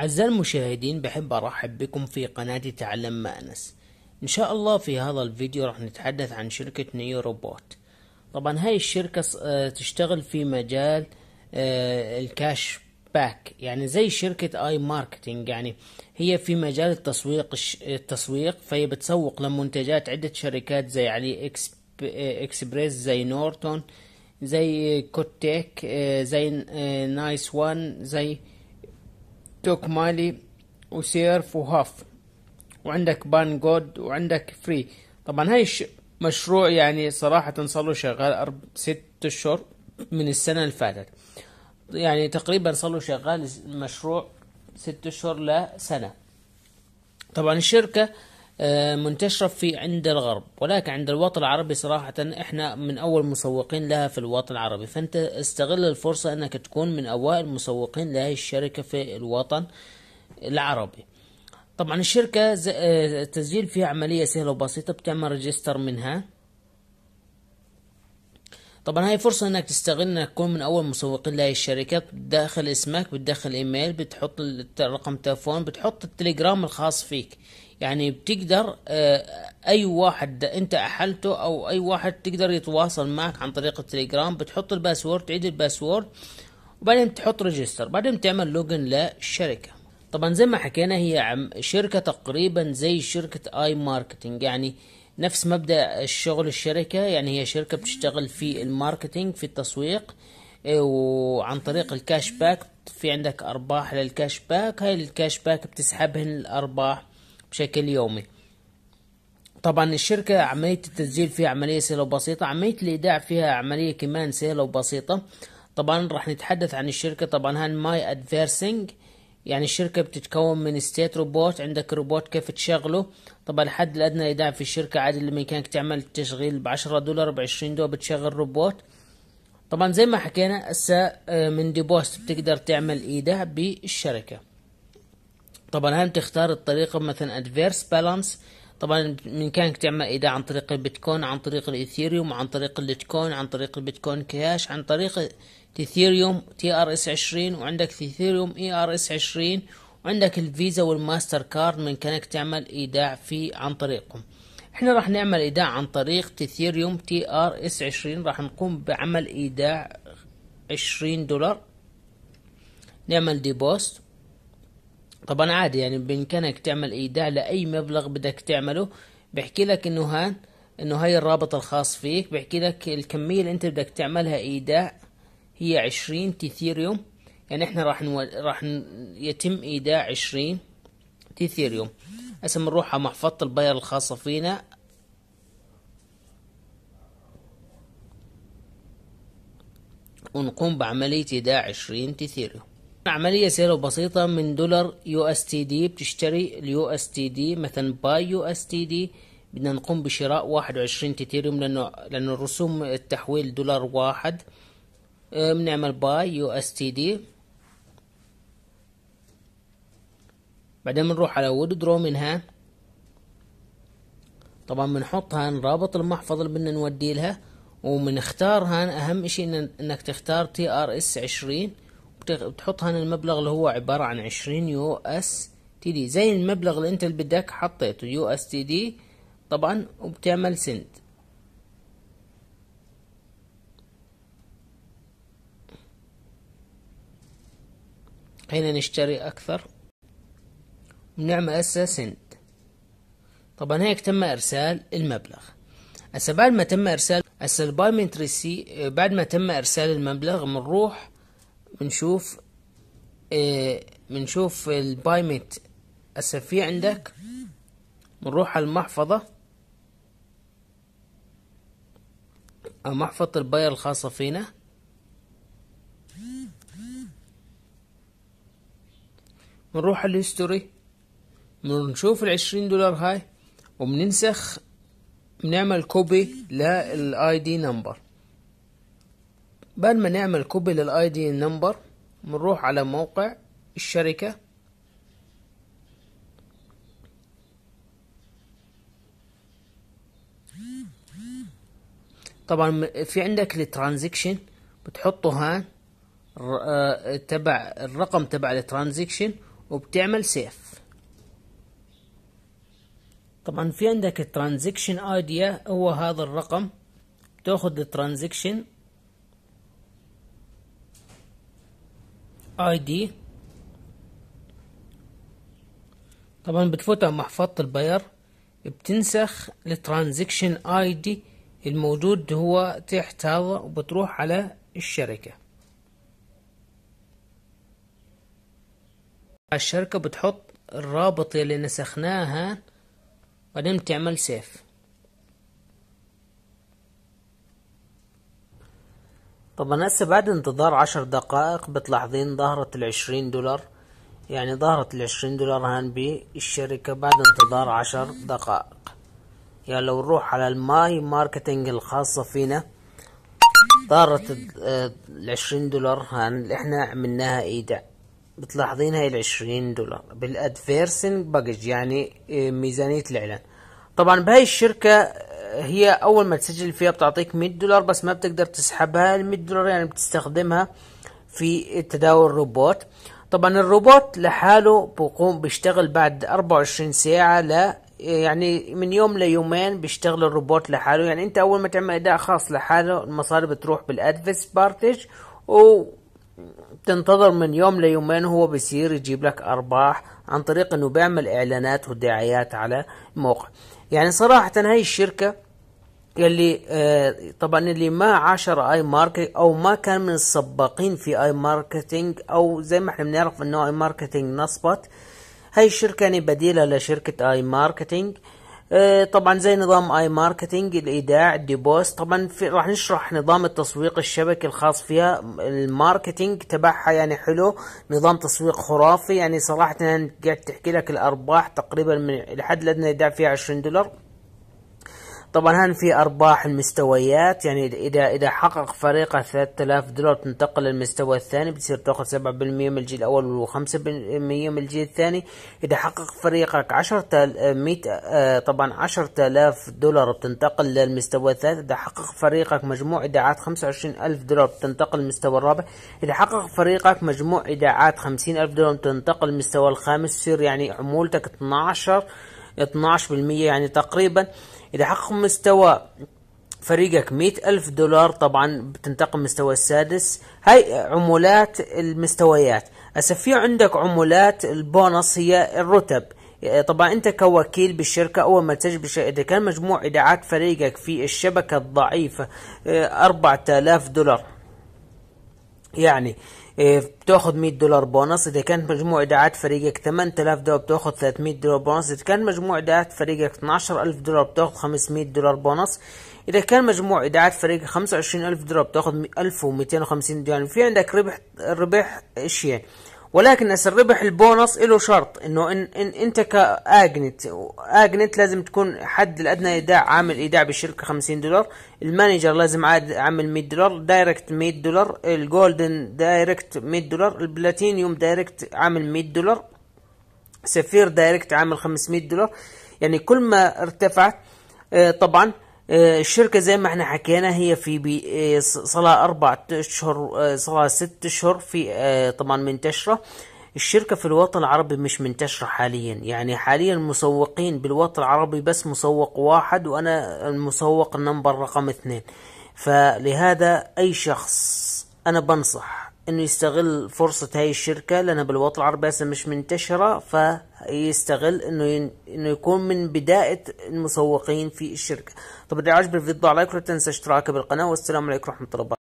أعزائي المشاهدين بحب أرحب بكم في قناة تعلم مأنس إن شاء الله في هذا الفيديو راح نتحدث عن شركة نيو روبوت طبعا هاي الشركة آه، تشتغل في مجال آه، الكاش باك يعني زي شركة اي ماركتينج يعني هي في مجال التسويق التسويق فهي بتسوق لمنتجات عدة شركات زي علي إكس آه، اكسبريس زي نورتون زي كوتيك زي نايس وان زي توك مالي وسيرف وهاف وعندك بان جود وعندك فري طبعا هاي مشروع يعني صراحة صار له شغال أرب ست أشهر من السنة اللي فاتت يعني تقريبا صار له شغال مشروع ست أشهر لسنة طبعا الشركة آه، منتشرة في عند الغرب ولكن عند الوطن العربي صراحة احنا من اول مسوقين لها في الوطن العربي فانت استغل الفرصة انك تكون من اوائل مسوقين لهذه الشركة في الوطن العربي طبعا الشركة آه، تسجيل فيها عملية سهلة وبسيطة بتعمل ريجستر منها طبعا هاي فرصة انك تستغل انك تكون من اول مسوقين لهي الشركة بتدخل اسمك بتدخل ايميل بتحط رقم تلفون بتحط التليجرام الخاص فيك يعني بتقدر آه، اي واحد انت احلته او اي واحد تقدر يتواصل معك عن طريق التليجرام بتحط الباسورد تعيد الباسورد وبعدين تحط ريجستر بعدين تعمل لوجن للشركة طبعا زي ما حكينا هي شركة تقريبا زي شركة اي ماركتينج يعني نفس مبدأ الشغل الشركة يعني هي شركة بتشتغل في الماركتينج في التسويق آه، وعن طريق الكاش باك في عندك ارباح للكاش باك هاي الكاش باك بتسحبهن الارباح بشكل يومي طبعا الشركة عملية التسجيل فيها عملية سهلة وبسيطة عملية الإيداع فيها عملية كمان سهلة وبسيطة طبعا راح نتحدث عن الشركة طبعا هان ماي ادفيرسينج يعني الشركة بتتكون من ستيت روبوت عندك روبوت كيف تشغله طبعا الحد الأدنى إيداع في الشركة عادي لما كانك تعمل تشغيل بعشرة دولار بعشرين دولار بتشغل روبوت طبعا زي ما حكينا هسه آه، من ديبوست بتقدر تعمل إيداع بالشركة طبعا هم تختار الطريقة مثلا ادفيرس بالانس طبعا بامكانك تعمل ايداع عن طريق البيتكوين عن طريق الايثيريوم عن طريق الليتكوين عن طريق البيتكوين كاش عن طريق تيثيريوم تي ار اس عشرين وعندك تيثيريوم اي ار اس عشرين وعندك الفيزا والماستر كارد بامكانك تعمل ايداع في عن طريقهم احنا راح نعمل ايداع عن طريق تيثيريوم تي ار اس عشرين راح نقوم بعمل ايداع عشرين دولار نعمل ديبوست طبعا عادي يعني بامكانك تعمل ايداع لاي مبلغ بدك تعمله بحكي لك انه هان انه هاي الرابط الخاص فيك بحكي لك الكمية اللي انت بدك تعملها ايداع هي عشرين تيثيريوم يعني احنا راح نو... راح يتم ايداع عشرين تيثيريوم هسه بنروح على محفظة الباير الخاصة فينا ونقوم بعملية ايداع عشرين تيثيريوم عملية سهلة وبسيطة من دولار يو اس تي دي بتشتري اليو اس تي دي مثلا باي يو اس تي دي بدنا نقوم بشراء واحد وعشرين تيتيريوم لأنه لأنه الرسوم التحويل دولار واحد آه، بنعمل باي يو اس تي دي بعدين بنروح على وود درو منها طبعا بنحط هان رابط المحفظة اللي بدنا نودي لها وبنختار هان أهم إشي إنك تختار تي ار اس عشرين بتحط هنا المبلغ اللي هو عبارة عن عشرين يو اس تي دي زي المبلغ اللي انت اللي بدك حطيته يو اس تي دي طبعا وبتعمل سند هنا نشتري اكثر ونعمل هسه سند طبعا هيك تم ارسال المبلغ هسه بعد ما تم ارسال هسه البايمنت ريسي بعد ما تم ارسال المبلغ بنروح بنشوف بنشوف إيه، البايميت اسفيه عندك بنروح على المحفظة محفظة الباير الخاصة فينا بنروح على الهيستوري بنشوف العشرين دولار هاي وبننسخ بنعمل كوبي للاي دي نمبر بعد ما نعمل كوبي للاي دي نمبر بنروح على موقع الشركة طبعا في عندك الترانزكشن بتحطه هان آه، تبع الرقم تبع الترانزكشن وبتعمل سيف طبعا في عندك الترانزكشن ايديا هو هذا الرقم بتاخذ الترانزكشن اي دي طبعا بتفوت على محفظة الباير بتنسخ الترانزكشن اي دي الموجود هو تحت هذا وبتروح على الشركة الشركة بتحط الرابط اللي نسخناها بعدين بتعمل سيف طبعا هسه بعد انتظار عشر دقائق بتلاحظين ظهرت العشرين دولار يعني ظهرت العشرين دولار هان بالشركة بعد انتظار عشر دقائق يعني لو نروح على الماي ماركتينج الخاصة فينا ظهرت العشرين دولار هان اللي احنا عملناها ايداع بتلاحظين هاي العشرين دولار بالادفيرسنج باجج يعني آه، ميزانية الاعلان طبعا بهاي الشركة هي اول ما تسجل فيها بتعطيك 100 دولار بس ما بتقدر تسحبها ال 100 دولار يعني بتستخدمها في تداول الروبوت طبعا الروبوت لحاله بقوم بيشتغل بعد 24 ساعة ل يعني من يوم ليومين بيشتغل الروبوت لحاله يعني انت اول ما تعمل اداء خاص لحاله المصاري بتروح بالادفيس بارتج و تنتظر من يوم ليومين هو بيصير يجيب لك ارباح عن طريق انه بيعمل اعلانات ودعايات على الموقع يعني صراحة هاي الشركة يلي آه، طبعا اللي ما عاشر اي ماركت او ما كان من السباقين في اي ماركتينج او زي ما احنا بنعرف انه اي ماركتينج نصبت هاي الشركة يعني بديلة لشركة اي ماركتينج آه آه، طبعا زي نظام اي ماركتنج الايداع بوست طبعا في راح نشرح نظام التسويق الشبكي الخاص فيها الماركتنج تبعها يعني حلو نظام تسويق خرافي يعني صراحه قاعد تحكي لك الارباح تقريبا من لحد الادنى يدع فيها 20 دولار طبعا في ارباح المستويات يعني اذا اذا حقق فريقه 3000 دولار تنتقل للمستوى الثاني بتصير تاخذ 7% من الجيل الاول و5% من الجيل الثاني اذا حقق فريقك 10 100 آه، طبعا 10000 دولار بتنتقل للمستوى الثالث اذا حقق فريقك مجموع ايداعات 25000 دولار بتنتقل للمستوى الرابع اذا حقق فريقك مجموع ايداعات 50000 دولار بتنتقل للمستوى الخامس تصير يعني عمولتك 12 12% يعني تقريبا آه إذا حقق مستوى فريقك مئة ألف دولار طبعا بتنتقم مستوى السادس هاي عمولات المستويات هسه في عندك عمولات البونص هي الرتب طبعا انت كوكيل بالشركة اول ما تجبش اذا كان مجموع اذاعات فريقك في الشبكة الضعيفة 4000 آه، دولار يعني إيه، بتاخد 100 دولار بونص اذا كانت مجموع ايداعات فريقك 8000 دولار بتاخد 300 دولار بونص اذا كان مجموع ايداعات فريقك 12000 دولار بتاخد 500 دولار بونص اذا كان مجموع ايداعات فريقك 25000 دولار بتاخد 1250 دولار يعني في عندك ربح ربح اشياء يعني. ولكن الربح البونص له شرط انه ان, إن انت كاجنت اجنت لازم تكون حد الادنى ايداع عامل ايداع بالشركه 50 دولار المانجر لازم عاد عامل 100 دولار دايركت 100 دولار الجولدن دايركت 100 دولار البلاتينيوم دايركت عامل 100 دولار سفير دايركت عامل 500 دولار يعني كل ما ارتفعت آه، طبعا الشركة زي ما احنا حكينا هي في آه، صلاة أربع أشهر آه، صلاة ست أشهر في آه، طبعا منتشرة الشركة في الوطن العربي مش منتشرة حاليا يعني حاليا المسوقين بالوطن العربي بس مسوق واحد وأنا المسوق النمبر رقم اثنين فلهذا أي شخص أنا بنصح انه يستغل فرصة هاي الشركة لانها بالوطن العربي هسه مش منتشرة فيستغل انه ين... انه يكون من بداية المسوقين في الشركة طب اللي عجبك الفيديو لايك ولا تنسى اشتراكك بالقناة والسلام عليكم ورحمة الله وبركاته